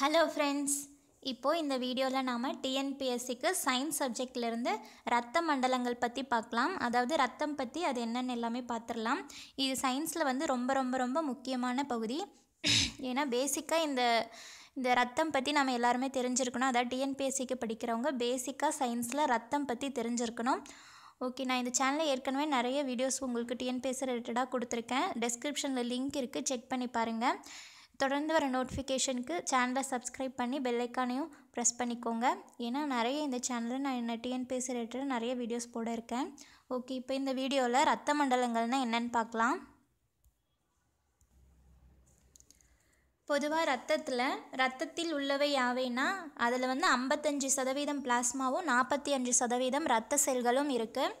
hello friends இப்போது இந்த வீடியோவில் நாம் டிஎன்பிஎஸ்சிக்கு சயின்ஸ் சப்ஜெக்ட்லேருந்து ரத்த மண்டலங்கள் பற்றி பார்க்கலாம் அதாவது ரத்தம் பற்றி அது என்னென்னு எல்லாமே பார்த்துடலாம் இது சயின்ஸில் வந்து ரொம்ப ரொம்ப ரொம்ப முக்கியமான பகுதி ஏன்னா பேசிக்காக இந்த இந்த ரத்தம் பற்றி நம்ம எல்லாருமே தெரிஞ்சிருக்கணும் அதாவது டிஎன்பிஎஸ்சிக்கு படிக்கிறவங்க பேசிக்காக சயின்ஸில் ரத்தம் பற்றி தெரிஞ்சிருக்கணும் ஓகே நான் இந்த சேனலில் ஏற்கனவே நிறைய வீடியோஸ் உங்களுக்கு டிஎன்பிஎஸ்சி ரிலேட்டடாக கொடுத்துருக்கேன் டிஸ்கிரிப்ஷனில் லிங்க் இருக்குது செக் பண்ணி பாருங்கள் தொடர்ந்து வர நோட்டிஃபிகேஷனுக்கு சேனலை சப்ஸ்கிரைப் பண்ணி பெல்லைக்கானையும் ப்ரெஸ் பண்ணிக்கோங்க ஏன்னா நிறைய இந்த சேனலில் நான் என்ன டிஎன்பிஎஸ்சி ரிலேட்டட் நிறைய வீடியோஸ் போட இருக்கேன் ஓகே இப்போ இந்த வீடியோவில் ரத்த மண்டலங்கள்னால் என்னென்னு பார்க்கலாம் பொதுவாக ரத்தத்தில் ரத்தத்தில் உள்ளவை யாவைன்னா அதில் வந்து ஐம்பத்தஞ்சு சதவீதம் பிளாஸ்மாவும் நாற்பத்தி அஞ்சு சதவீதம் ரத்த செல்களும் இருக்குது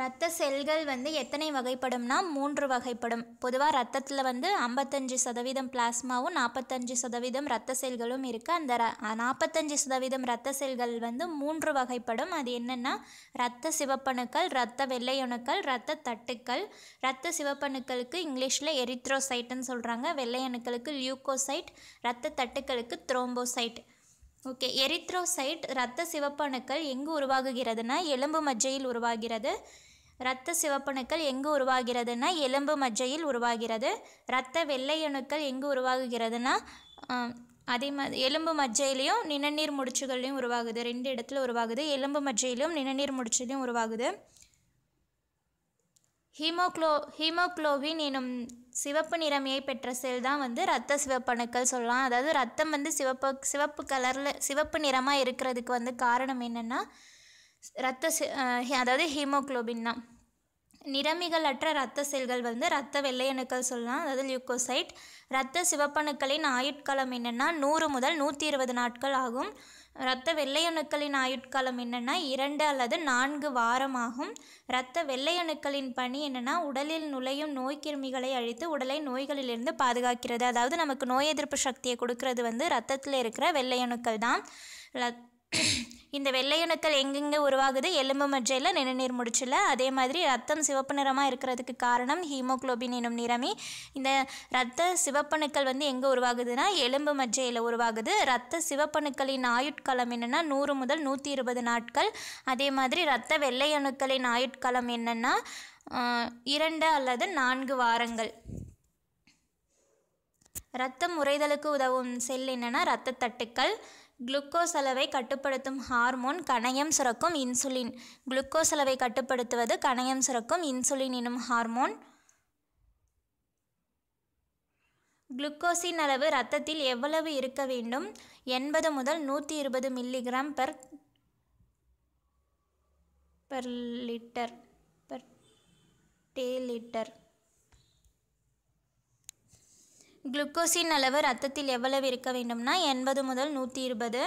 ரத்த செல்கள் வந்து எத்தனை வகைப்படும்னா மூன்று வகைப்படும் பொதுவாக ரத்தத்தில் வந்து ஐம்பத்தஞ்சு சதவீதம் பிளாஸ்மாவும் நாற்பத்தஞ்சு சதவீதம் ரத்த செல்களும் இருக்குது அந்த ர நாற்பத்தஞ்சு சதவீதம் ரத்த செல்கள் வந்து மூன்று வகைப்படும் அது என்னென்னா ரத்த சிவப்பணுக்கள் ரத்த வெள்ளையணுக்கள் ரத்த தட்டுக்கள் ரத்த சிவப்பணுக்களுக்கு இங்கிலீஷில் எரித்ரோசைட்டுன்னு சொல்கிறாங்க வெள்ளையணுக்களுக்கு லியூக்கோசைட் ரத்த தட்டுக்களுக்கு த்ரோம்போசைட் ஓகே எரித்ரோசைட் இரத்த சிவப்பணுக்கள் எங்கு உருவாகுகிறதுனா எலும்பு மஜ்ஜையில் உருவாகிறது இரத்த சிவப்பணுக்கள் எங்கு உருவாகிறதுனா எலும்பு மஜ்ஜையில் உருவாகிறது இரத்த வெள்ளையணுக்கள் எங்கு உருவாகுகிறதுனா அதே மாதிரி எலும்பு மஜ்ஜையிலையும் நிணநீர் முடிச்சுகள்லையும் உருவாகுது ரெண்டு இடத்துல உருவாகுது எலும்பு மஜ்ஜையிலும் நிணநீர் முடிச்சுலையும் உருவாகுது ஹீமோக்ளோ ஹீமோக்ளோபின் எனும் சிவப்பு நிறமையை பெற்ற செல் தான் வந்து ரத்த சிவப்பணுக்கள் சொல்லலாம் அதாவது ரத்தம் வந்து சிவப்பு சிவப்பு கலரில் சிவப்பு நிறமாக இருக்கிறதுக்கு வந்து காரணம் என்னென்னா ரத்த சி அதாவது ஹீமோக்ளோபின் தான் நிறமிகளற்ற இரத்த செல்கள் வந்து இரத்த வெள்ளையணுக்கள் சொல்லலாம் அதாவது லியூக்கோசைட் இரத்த சிவப்பணுக்களின் ஆயுட்காலம் என்னென்னா நூறு முதல் நூற்றி இருபது நாட்கள் ஆகும் இரத்த வெள்ளையணுக்களின் ஆயுட்காலம் என்னென்னா இரண்டு அல்லது நான்கு வாரம் ஆகும் இரத்த வெள்ளையணுக்களின் பணி என்னென்னா உடலில் நுழையும் நோய் கிருமிகளை அழித்து உடலை நோய்களிலிருந்து பாதுகாக்கிறது அதாவது நமக்கு நோய் எதிர்ப்பு சக்தியை கொடுக்கறது வந்து இரத்தத்தில் இருக்கிற வெள்ளையணுக்கள் தான் இந்த வெள்ளையணுக்கள் எங்கெங்கே உருவாகுது எலும்பு மஜ்ஜையில் நிணநீர் முடிச்சில் அதே மாதிரி ரத்தம் சிவப்பு நிறமாக இருக்கிறதுக்கு காரணம் ஹீமோக்ளோபின் எனும் நிறமே இந்த ரத்த சிவப்பணுக்கள் வந்து எங்கே உருவாகுதுன்னா எலும்பு மஜ்ஜையில் உருவாகுது ரத்த சிவப்பணுக்களின் ஆயுட்காலம் என்னென்னா நூறு முதல் நூற்றி இருபது நாட்கள் அதே மாதிரி ரத்த வெள்ளையணுக்களின் ஆயுட்காலம் என்னென்னா இரண்டு அல்லது நான்கு வாரங்கள் ரத்தம் உறைதலுக்கு உதவும் செல் என்னென்னா இரத்த தட்டுக்கள் குளுக்கோஸ் அளவை கட்டுப்படுத்தும் ஹார்மோன் கணையம் சுரக்கும் இன்சுலின் குளுக்கோஸ் அளவை கட்டுப்படுத்துவது கணையம் சுரக்கும் இன்சுலின் எனும் ஹார்மோன் குளுக்கோஸின் அளவு இரத்தத்தில் எவ்வளவு இருக்க வேண்டும் எண்பது முதல் நூற்றி இருபது milligram per per litre per day litre குளுக்கோஸின் அளவு ரத்தத்தில் எவ்வளவு இருக்க வேண்டும்னா எண்பது முதல் நூற்றி இருபது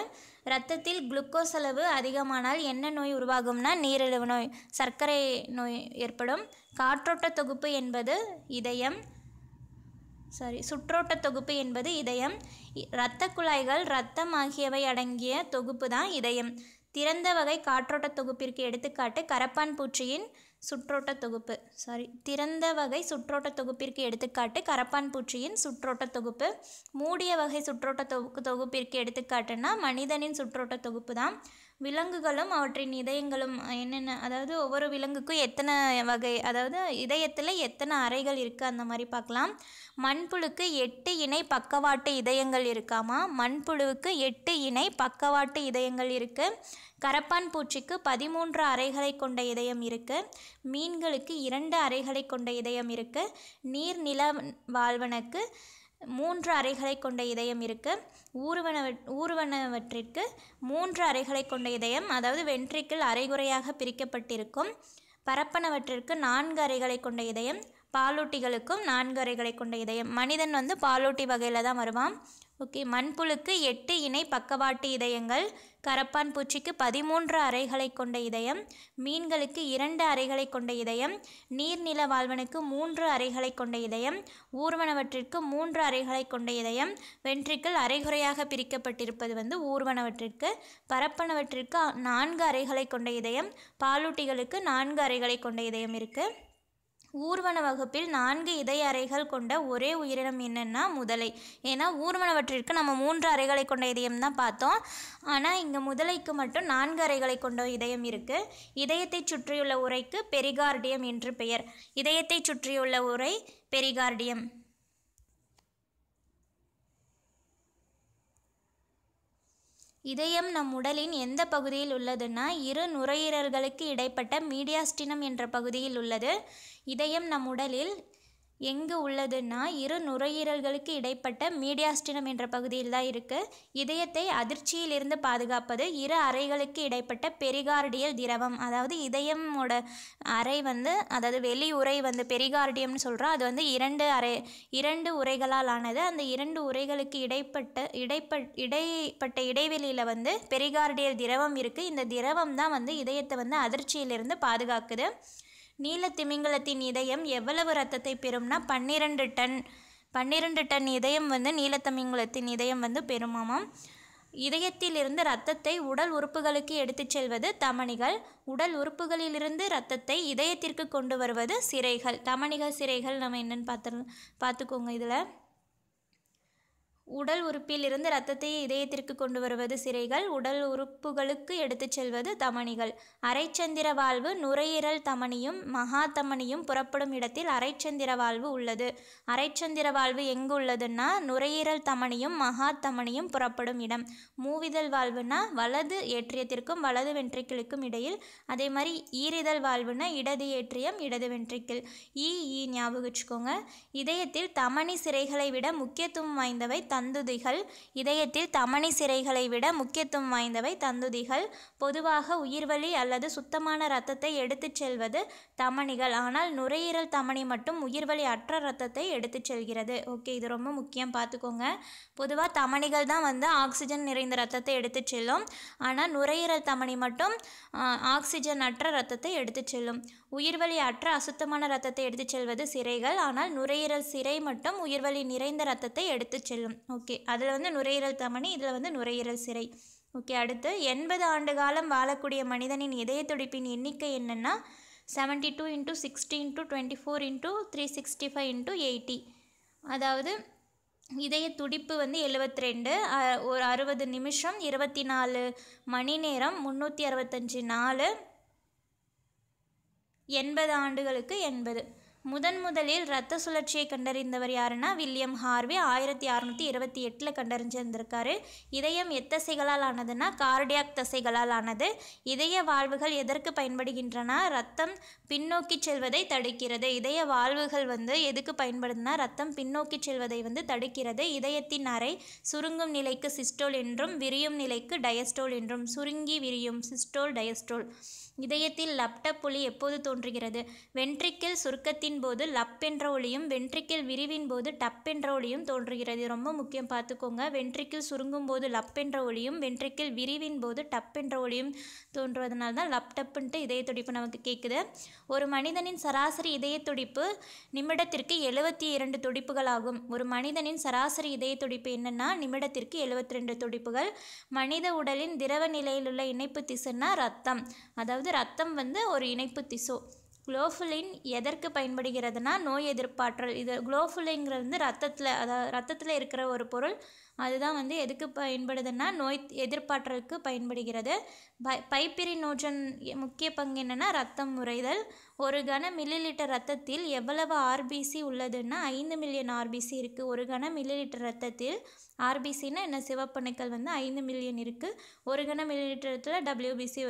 ரத்தத்தில் குளுக்கோஸ் அளவு அதிகமானால் என்ன நோய் உருவாகும்னா நீரிழிவு நோய் சர்க்கரை நோய் ஏற்படும் காற்றோட்ட தொகுப்பு என்பது இதயம் சாரி சுற்றோட்ட தொகுப்பு என்பது இதயம் இரத்த குழாய்கள் இரத்தம் ஆகியவை அடங்கிய தொகுப்பு தான் இதயம் திறந்த வகை காற்றோட்ட தொகுப்பிற்கு எடுத்துக்காட்டு கரப்பான் பூச்சியின் சுற்றோட்ட தொகுப்பு சாரி திறந்த வகை சுற்றோட்ட தொகுப்பிற்கு எடுத்துக்காட்டு கரப்பான் பூச்சியின் சுற்றோட்ட தொகுப்பு மூடிய வகை சுற்றோட்ட தொகு தொகுப்பிற்கு எடுத்துக்காட்டுன்னா மனிதனின் சுற்றோட்ட தொகுப்பு தான் விலங்குகளும் அவற்றின் இதயங்களும் என்னென்ன அதாவது ஒவ்வொரு விலங்குக்கும் எத்தனை வகை அதாவது இதயத்தில் எத்தனை அறைகள் இருக்குது அந்த மாதிரி பார்க்கலாம் மண்புழுக்கு எட்டு இணை பக்கவாட்டு இதயங்கள் இருக்காமா மண்புழுவுக்கு எட்டு இணை பக்கவாட்டு இதயங்கள் இருக்குது கரப்பான் பூச்சிக்கு பதிமூன்று அறைகளை கொண்ட இதயம் இருக்குது மீன்களுக்கு இரண்டு அறைகளை கொண்ட இதயம் இருக்குது நீர்நில வாழ்வனுக்கு மூன்று அறைகளை கொண்ட இதயம் இருக்குது ஊர்வன ஊர்வனவற்றிற்கு மூன்று அறைகளை கொண்ட இதயம் அதாவது வென்ட்ரிக்கிள் அரைகுறையாக பிரிக்கப்பட்டிருக்கும் பரப்பனவற்றிற்கு நான்கு அறைகளை கொண்ட இதயம் பாலூட்டிகளுக்கும் நான்கு அறைகளை கொண்ட இதயம் மனிதன் வந்து பாலூட்டி வகையில் தான் வருவான் ஓகே மண்புழுக்கு எட்டு இணை பக்கவாட்டு இதயங்கள் கரப்பான் பூச்சிக்கு பதிமூன்று அறைகளை கொண்ட இதயம் மீன்களுக்கு இரண்டு அறைகளை கொண்ட இதயம் நீர்நில வாழ்வனுக்கு மூன்று அறைகளை கொண்ட இதயம் ஊர்வனவற்றிற்கு மூன்று அறைகளை கொண்ட இதயம் வென்ட்ரிக்கிள் அரைகுறையாக பிரிக்கப்பட்டிருப்பது வந்து ஊர்வனவற்றிற்கு பரப்பனவற்றிற்கு நான்கு அறைகளை கொண்ட இதயம் பாலூட்டிகளுக்கு நான்கு அறைகளை கொண்ட இதயம் இருக்குது ஊர்வன வகுப்பில் நான்கு இதய அறைகள் கொண்ட ஒரே உயிரினம் என்னென்னா முதலை ஏன்னா ஊர்வனவற்றிற்கு நம்ம மூன்று அறைகளை கொண்ட இதயம் தான் பார்த்தோம் ஆனால் இங்கே முதலைக்கு மட்டும் நான்கு அறைகளை கொண்ட இதயம் இருக்குது இதயத்தை சுற்றியுள்ள உரைக்கு பெரிகார்டியம் என்று பெயர் இதயத்தை சுற்றியுள்ள உரை பெரிகார்டியம் இதயம் நம் உடலின் எந்த பகுதியில் உள்ளதுன்னா இரு நுரையீரல்களுக்கு இடைப்பட்ட மீடியாஸ்டினம் என்ற பகுதியில் உள்ளது இதயம் நம் உடலில் எங்கே உள்ளதுன்னா இரு நுரையீரல்களுக்கு இடைப்பட்ட மீடியாஸ்டினம் என்ற பகுதியில் தான் இருக்குது இதயத்தை அதிர்ச்சியிலிருந்து பாதுகாப்பது இரு அறைகளுக்கு இடைப்பட்ட பெரிகார்டியல் திரவம் அதாவது இதயமோட அறை வந்து அதாவது வெளி உரை வந்து பெரிகார்டியம்னு சொல்கிறோம் அது வந்து இரண்டு அறை இரண்டு உரைகளால் ஆனது அந்த இரண்டு உரைகளுக்கு இடைப்பட்ட இடைப்ப இடைப்பட்ட இடைவெளியில் வந்து பெரிகார்டியல் திரவம் இருக்குது இந்த திரவம் தான் வந்து இதயத்தை வந்து அதிர்ச்சியிலிருந்து பாதுகாக்குது நீல திமிங்கலத்தின் இதயம் எவ்வளவு ரத்தத்தை பெறும்னா பன்னிரெண்டு டன் பன்னிரெண்டு டன் இதயம் வந்து நீலத்தமிங்கலத்தின் இதயம் வந்து பெருமாமாம் இதயத்திலிருந்து ரத்தத்தை உடல் உறுப்புகளுக்கு எடுத்துச் செல்வது தமணிகள் உடல் உறுப்புகளிலிருந்து ரத்தத்தை இதயத்திற்கு கொண்டு வருவது சிறைகள் தமணிகள் சிறைகள் நம்ம என்னென்னு பார்த்து பார்த்துக்கோங்க இதில் உடல் உறுப்பிலிருந்து ரத்தத்தை இதயத்திற்கு கொண்டு வருவது சிறைகள் உடல் உறுப்புகளுக்கு எடுத்துச் செல்வது தமணிகள் அரைச்சந்திர வாழ்வு நுரையீரல் தமணியும் மகா தமணியும் புறப்படும் இடத்தில் அரைச்சந்திர வாழ்வு உள்ளது அரைச்சந்திர வாழ்வு எங்கு உள்ளதுன்னா நுரையீரல் தமணியும் மகா தமணியும் புறப்படும் இடம் மூவிதழ் வாழ்வுனா வலது ஏற்றியத்திற்கும் வலது வென்றிக்கிளுக்கும் இடையில் அதே மாதிரி ஈரிதழ் வாழ்வுனா இடது ஏற்றியம் இடது வென்றிக்கிள் ஈ ஈ ஞாபகம் வச்சுக்கோங்க இதயத்தில் தமணி சிறைகளை விட முக்கியத்துவம் வாய்ந்தவை தந்துதிகள் இதயத்தில் தமணி சிறைகளை விட முக்கியத்துவம் வாய்ந்தவை தந்துதிகள் பொதுவாக உயிர்வலி அல்லது சுத்தமான இரத்தத்தை எடுத்துச் செல்வது தமனிகள் ஆனால் நுரையீரல் தமனி மட்டும் உயிர்வலி அற்ற இரத்தத்தை எடுத்துச் செல்கிறது ஓகே இது ரொம்ப முக்கியம் பார்த்துக்கோங்க பொதுவாக தமனிகள் தான் வந்து ஆக்சிஜன் நிறைந்த இரத்தத்தை எடுத்துச் செல்லும் ஆனால் நுரையீரல் தமனி மட்டும் ஆக்சிஜன் அற்ற இரத்தத்தை எடுத்துச் செல்லும் உயிர்வலி அற்ற அசுத்தமான இரத்தத்தை எடுத்துச் செல்வது சிறைகள் ஆனால் நுரையீரல் சிறை மட்டும் உயிர்வலி நிறைந்த இரத்தத்தை எடுத்துச் செல்லும் ஓகே அதில் வந்து நுரையீரல் தமணி இதில் வந்து நுரையீரல் சிறை ஓகே அடுத்து எண்பது ஆண்டு காலம் வாழக்கூடிய மனிதனின் இதய துடிப்பின் எண்ணிக்கை என்னென்னா seventy two into sixty into twenty four into three sixty five into eighty அதாவது இதய துடிப்பு வந்து எழுபத்தி ரெண்டு ஒரு அறுபது நிமிஷம் இருபத்தி நாலு மணி நேரம் முந்நூற்றி அறுபத்தஞ்சி நாலு எண்பது ஆண்டுகளுக்கு எண்பது முதன் முதலில் இரத்த சுழற்சியை கண்டறிந்தவர் யாருன்னா வில்லியம் ஹார்வே ஆயிரத்தி அறநூற்றி இருபத்தி எட்டில் கண்டறிஞ்சிருந்திருக்காரு இதயம் எத்தசைகளால் ஆனதுன்னா கார்டியாக் தசைகளால் ஆனது இதய வாழ்வுகள் எதற்கு பயன்படுகின்றன ரத்தம் பின்னோக்கி செல்வதை தடுக்கிறது இதய வாழ்வுகள் வந்து எதுக்கு பயன்படுதுனா ரத்தம் பின்னோக்கி செல்வதை வந்து தடுக்கிறது இதயத்தின் அறை சுருங்கும் நிலைக்கு சிஸ்டோல் என்றும் விரியும் நிலைக்கு டயஸ்டோல் என்றும் சுருங்கி விரியும் சிஸ்டோல் டயஸ்டோல் இதயத்தில் லப்ட புலி எப்போது தோன்றுகிறது வென்ட்ரிக்கில் சுருக்கத்தின் விரிவின் போது லப் என்ற ஒளியும் வென்ட்ரிக்கில் விரிவின் போது டப் என்ற ஒளியும் தோன்றுகிறது ரொம்ப முக்கியம் பார்த்துக்கோங்க வென்ட்ரிக்கில் சுருங்கும் போது லப் என்ற ஒளியும் வென்ட்ரிக்கில் விரிவின் போது டப் என்ற ஒளியும் தோன்றுவதனால தான் லப் டப்புன்ட்டு இதய துடிப்பு நமக்கு கேட்குது ஒரு மனிதனின் சராசரி இதய துடிப்பு நிமிடத்திற்கு எழுபத்தி இரண்டு துடிப்புகளாகும் ஒரு மனிதனின் சராசரி இதய துடிப்பு என்னென்னா நிமிடத்திற்கு எழுபத்தி ரெண்டு துடிப்புகள் மனித உடலின் திரவ நிலையிலுள்ள இணைப்பு திசுன்னா ரத்தம் அதாவது ரத்தம் வந்து ஒரு இணைப்பு திசு குளோஃபுலின் எதற்கு பயன்படுகிறதுனா நோய் எதிர்ப்பாற்றல் இது குளோஃபுலிங்கிறது வந்து ரத்தத்தில் அதாவது ரத்தத்தில் இருக்கிற ஒரு பொருள் அதுதான் வந்து எதுக்கு பயன்படுதுன்னா நோய் எதிர்ப்பாற்றலுக்கு பயன்படுகிறது பை பைப்பிரி நோஜன் முக்கிய பங்கு என்னென்னா ரத்தம் முறைதல் ஒரு கன மில்லி லிட்டர் ரத்தத்தில் எவ்வளவு ஆர்பிசி உள்ளதுன்னா ஐந்து மில்லியன் ஆர்பிசி இருக்குது ஒரு கன மில்லி லிட்டர் ரத்தத்தில் ஆர்பிசின்னா என்ன சிவப்பணுக்கள் வந்து ஐந்து மில்லியன் இருக்குது ஒரு கன மில்லி லிட்டரத்தில் டபிள்யூபிசி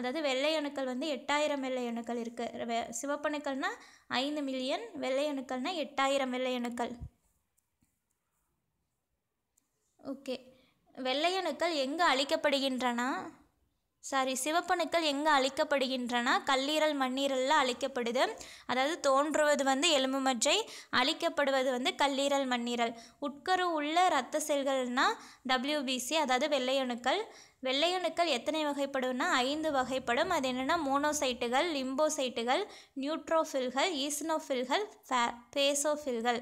அதாவது வெள்ளை அணுக்கள் வந்து எட்டாயிரம் வெள்ளை அணுக்கள் இருக்குது சிவப்பணுக்கள்னால் ஐந்து மில்லியன் வெள்ளை அணுக்கள்னால் எட்டாயிரம் வெள்ளை அணுக்கள் ஓகே வெள்ளையணுக்கள் எங்கு அழிக்கப்படுகின்றன சாரி சிவப்பணுக்கள் எங்கே அழிக்கப்படுகின்றன கல்லீரல் மண்ணீரலில் அழிக்கப்படுது அதாவது தோன்றுவது வந்து எலும்பு மஜ்ஜை அழிக்கப்படுவது வந்து கல்லீரல் மண்ணீரல் உட்கரு உள்ள இரத்த செல்கள்னால் டபிள்யூபிசி அதாவது வெள்ளையணுக்கள் வெள்ளையணுக்கள் எத்தனை வகைப்படும்னா ஐந்து வகைப்படும் அது என்னென்னா மோனோசைட்டுகள் லிம்போசைட்டுகள் நியூட்ரோஃபில்கள் ஈஸ்னோஃபில்கள் ஃபே பேசோஃபில்கள்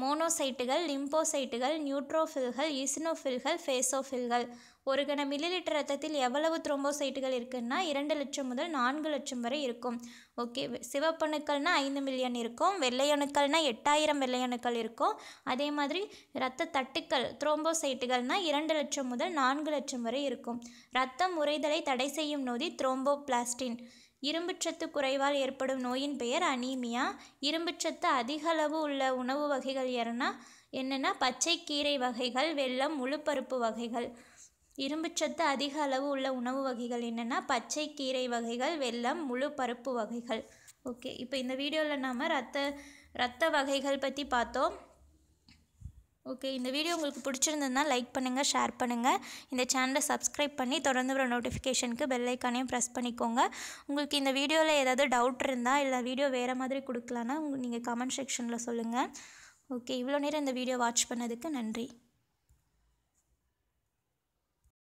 மோனோசைட்டுகள் லிம்போசைட்டுகள் நியூட்ரோஃபில்கள் இசினோஃபில்கள் ஃபேசோஃபில்கள் ஒரு கன மில்லிலிட்டர் ரத்தத்தில் எவ்வளவு த்ரோம்போசைட்டுகள் இருக்குன்னா இரண்டு லட்சம் முதல் நான்கு லட்சம் வரை இருக்கும் ஓகே சிவப்பணுக்கள்னால் ஐந்து மில்லியன் இருக்கும் வெள்ளையணுக்கள்னால் எட்டாயிரம் வெள்ளையணுக்கள் இருக்கும் அதே மாதிரி ரத்த தட்டுக்கள் த்ரோம்போசைட்டுகள்னால் இரண்டு லட்சம் முதல் நான்கு லட்சம் வரை இருக்கும் ரத்தம் உறைதலை தடை செய்யும் நோதி த்ரோம்போபிளாஸ்டின் இரும்புச்சத்து குறைவால் ஏற்படும் நோயின் பெயர் அனீமியா இரும்புச்சத்து அதிக அளவு உள்ள உணவு வகைகள் எறனா என்னென்னா பச்சை கீரை வகைகள் வெள்ளம் முழுப்பருப்பு வகைகள் இரும்புச்சத்து அதிக அளவு உள்ள உணவு வகைகள் என்னென்னா பச்சை கீரை வகைகள் வெள்ளம் முழு பருப்பு வகைகள் ஓகே இப்போ இந்த வீடியோவில் நாம் ரத்த ரத்த வகைகள் பற்றி பார்த்தோம் ஓகே இந்த வீடியோ உங்களுக்கு பிடிச்சிருந்ததுன்னா லைக் பண்ணுங்கள் ஷேர் பண்ணுங்கள் இந்த சேனலை சப்ஸ்கிரைப் பண்ணி தொடர்ந்து வர நோட்டிஃபிகேஷனுக்கு பெல்லைக்கானையும் ப்ரெஸ் பண்ணிக்கோங்க உங்களுக்கு இந்த வீடியோவில் ஏதாவது டவுட் இருந்தால் இல்லை வீடியோ வேறு மாதிரி கொடுக்கலான்னா நீங்கள் கமெண்ட் செக்ஷனில் சொல்லுங்கள் ஓகே இவ்வளோ நேரம் இந்த வீடியோ வாட்ச் பண்ணதுக்கு நன்றி